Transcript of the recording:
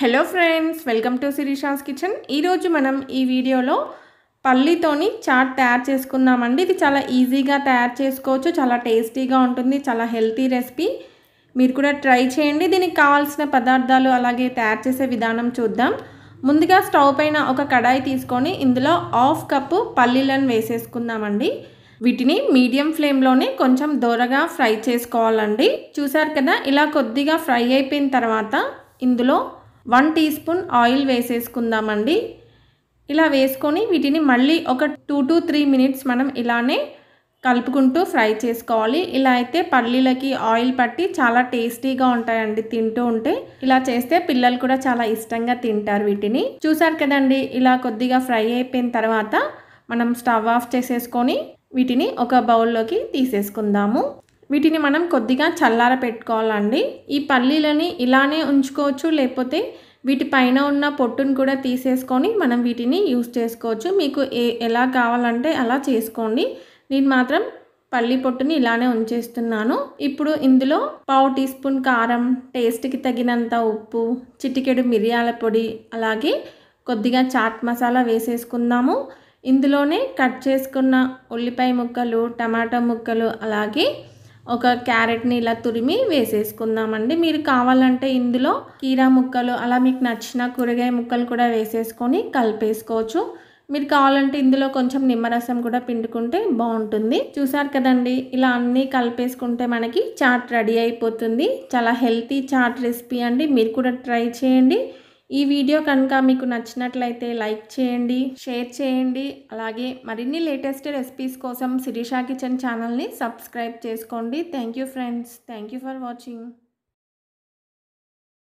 hello friends welcome to Shirisha's kitchen ఈరోజు మనం ఈ వీడియోలో పల్లీతోని చాట్ తయారు చేసుకున్నామండి ఇది చాలా ఈజీగా తయారు చేసుకోవచ్చు చాలా టేస్టీగా ఉంటుంది చాలా హెల్తీ రెసిపీ మీరు కూడా ట్రై చేయండి దీనికి కావాల్సిన పదార్థాలు అలాగే తయారు చేసే విధానం చూద్దాం ముందుగా స్టవ్ పైన ఒక కడాయి తీసుకొని ఇందులో హాఫ్ కప్పు పల్లీలను వేసేసుకుందామండి వీటిని మీడియం ఫ్లేమ్లోనే కొంచెం దోరగా ఫ్రై చేసుకోవాలండి చూసారు కదా ఇలా కొద్దిగా ఫ్రై అయిపోయిన తర్వాత ఇందులో వన్ టీ స్పూన్ ఆయిల్ వేసేసుకుందామండి ఇలా వేసుకొని వీటిని మళ్ళీ ఒక టూ టు త్రీ మినిట్స్ మనం ఇలానే కలుపుకుంటూ ఫ్రై చేసుకోవాలి ఇలా అయితే పల్లీలకి ఆయిల్ పట్టి చాలా టేస్టీగా ఉంటాయండి తింటూ ఉంటే ఇలా చేస్తే పిల్లలు కూడా చాలా ఇష్టంగా తింటారు వీటిని చూసారు కదండి ఇలా కొద్దిగా ఫ్రై అయిపోయిన తర్వాత మనం స్టవ్ ఆఫ్ చేసేసుకొని వీటిని ఒక బౌల్లోకి తీసేసుకుందాము వీటిని మనం కొద్దిగా చల్లార పెట్టుకోవాలండి ఈ పల్లీలని ఇలానే ఉంచుకోవచ్చు లేకపోతే వీటిపైన ఉన్న పొట్టును కూడా తీసేసుకొని మనం వీటిని యూస్ చేసుకోవచ్చు మీకు ఏ ఎలా కావాలంటే అలా చేసుకోండి నేను మాత్రం పల్లి పొట్టుని ఇలానే ఉంచేస్తున్నాను ఇప్పుడు ఇందులో పావు టీ స్పూన్ కారం టేస్ట్కి తగినంత ఉప్పు చిటికెడు మిరియాల పొడి అలాగే కొద్దిగా చాట్ మసాలా వేసేసుకుందాము ఇందులోనే కట్ చేసుకున్న ఉల్లిపాయ ముక్కలు టమాటా ముక్కలు అలాగే ఒక క్యారెట్ని ఇలా తురిమి వేసేసుకుందామండి మీరు కావాలంటే ఇందులో కీరా ముక్కలు అలా మీకు నచ్చిన కూరగాయ ముక్కలు కూడా వేసేసుకొని కలిపేసుకోవచ్చు మీరు కావాలంటే ఇందులో కొంచెం నిమ్మరసం కూడా పిండుకుంటే బాగుంటుంది చూసారు కదండి ఇలా అన్నీ కలిపేసుకుంటే మనకి చాట్ రెడీ అయిపోతుంది చాలా హెల్తీ చాట్ రెసిపీ అండి మీరు కూడా ట్రై చేయండి ఈ వీడియో కనుక మీకు నచ్చినట్లయితే లైక్ చేయండి షేర్ చేయండి అలాగే మరిన్ని లేటెస్ట్ రెసిపీస్ కోసం శిరీషా కిచెన్ ఛానల్ని సబ్స్క్రైబ్ చేసుకోండి thank friends thank for watching